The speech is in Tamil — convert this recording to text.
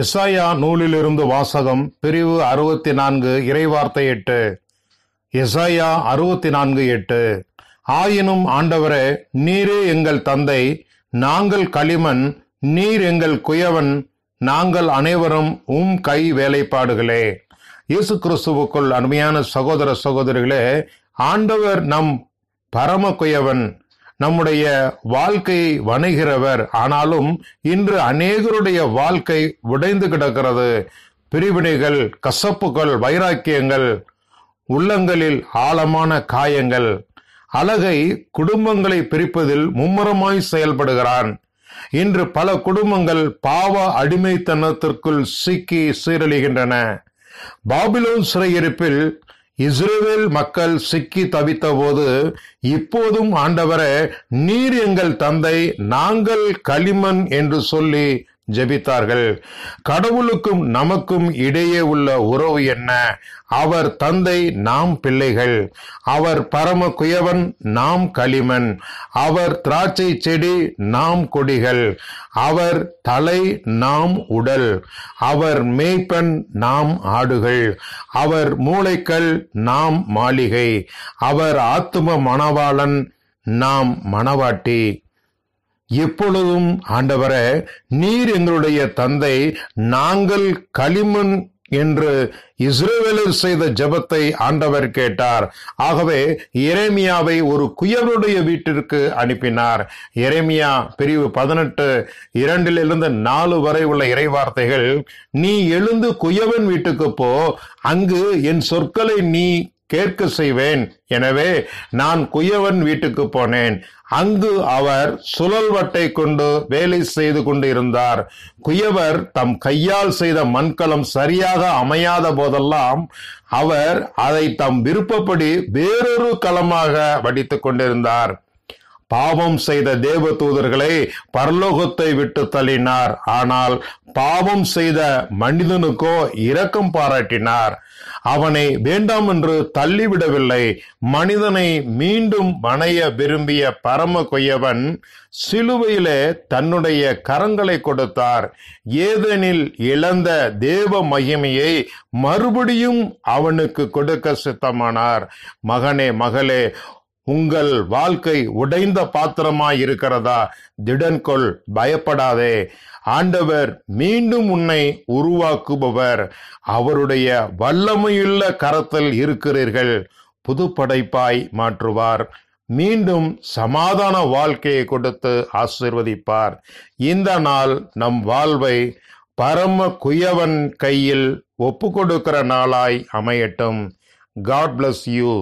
எசாயா நூலிலிருந்து வாசகம் பிரிவு அறுபத்தி நான்கு இறைவார்த்தை எட்டு எசாயா அறுபத்தி நான்கு எட்டு ஆயினும் ஆண்டவரே நீரே எங்கள் தந்தை நாங்கள் களிமண் நீர் எங்கள் குயவன் நாங்கள் அனைவரும் உம் கை வேலைப்பாடுகளே இயேசு கிறிஸ்துவுக்குள் அருமையான சகோதர சகோதரிகளே ஆண்டவர் நம் பரம குயவன் நம்முடைய வாழ்க்கையை வணைகிறவர் ஆனாலும் இன்று அநேகருடைய வாழ்க்கை உடைந்து கிடக்கிறது பிரிவினைகள் கசப்புகள் வைராக்கியங்கள் உள்ளங்களில் ஆழமான காயங்கள் அழகை குடும்பங்களை பிரிப்பதில் மும்முரமாய் செயல்படுகிறான் இன்று பல குடும்பங்கள் பாவ அடிமைத்தனத்திற்குள் சிக்கி சீரழிகின்றன பாபிலோன் சிறையிருப்பில் இஸ்ரேல் மக்கள் சிக்கி தவித்த போது இப்போதும் ஆண்டவரே நீர் எங்கள் தந்தை நாங்கள் களிமண் என்று சொல்லி ஜெபித்தார்கள் கடவுளுக்கும் நமக்கும் இடையே உள்ள உறவு என்ன அவர் தந்தை நாம் பிள்ளைகள் அவர் பரம குயவன் நாம் களிமண் அவர் திராட்சை செடி நாம் கொடிகள் அவர் தலை நாம் உடல் அவர் மேய்ப்பன் நாம் ஆடுகள் அவர் மூளைக்கல் நாம் மாளிகை அவர் ஆத்தும மணவாளன் நாம் மணவாட்டி எப்பொழுதும் ஆண்டவர நீர் எங்களுடைய தந்தை நாங்கள் களிமண் என்று இஸ்ரேவேலர் செய்த ஜபத்தை ஆண்டவர் கேட்டார் ஆகவே இரேமியாவை ஒரு குயவனுடைய வீட்டிற்கு அனுப்பினார் இரேமியா பிரிவு பதினெட்டு இரண்டிலிருந்து நாலு வரை உள்ள இறைவார்த்தைகள் நீ எழுந்து குயவன் வீட்டுக்கு போ அங்கு என் சொற்களை நீ கேட்க செய்வேன் எனவே நான் குயவன் வீட்டுக்கு போனேன் அங்கு அவர் சுழல்வட்டை கொண்டு வேலை செய்து கொண்டு இருந்தார் குயவர் தம் கையால் செய்த மண்கலம் சரியாக அமையாத போதெல்லாம் அவர் அதை தம் விருப்பப்படி வேறொரு களமாக வடித்துக் கொண்டிருந்தார் பாவம் செய்த தேவ தூதர்களை பரலோகத்தை விட்டு தள்ளினார் ஆனால் பாவம் செய்த மனிதனுக்கோ இரக்கம் பாராட்டினார் அவனை வேண்டாம் என்று தள்ளிவிடவில்லை மனிதனை மீண்டும் மனைய விரும்பிய பரம கொய்யவன் சிலுவையிலே தன்னுடைய கரங்களை கொடுத்தார் ஏதெனில் இழந்த தேவ மகிமையை மறுபடியும் அவனுக்கு கொடுக்க சித்தமானார் மகனே மகளே உங்கள் வாழ்க்கை உடைந்த பாத்திரமாய் இருக்கிறதா திடன்கொள் பயப்படாதே ஆண்டவர் மீண்டும் உன்னை உருவாக்குபவர் அவருடைய வல்லமையுள்ள கரத்தில் இருக்கிறீர்கள் புது படைப்பாய் மாற்றுவார் மீண்டும் சமாதான வாழ்க்கையை கொடுத்து ஆசிர்வதிப்பார் இந்த நாள் நம் வாழ்வை பரம குயவன் கையில் ஒப்பு கொடுக்கிற நாளாய் அமையட்டும் காட் பிளஸ் யூ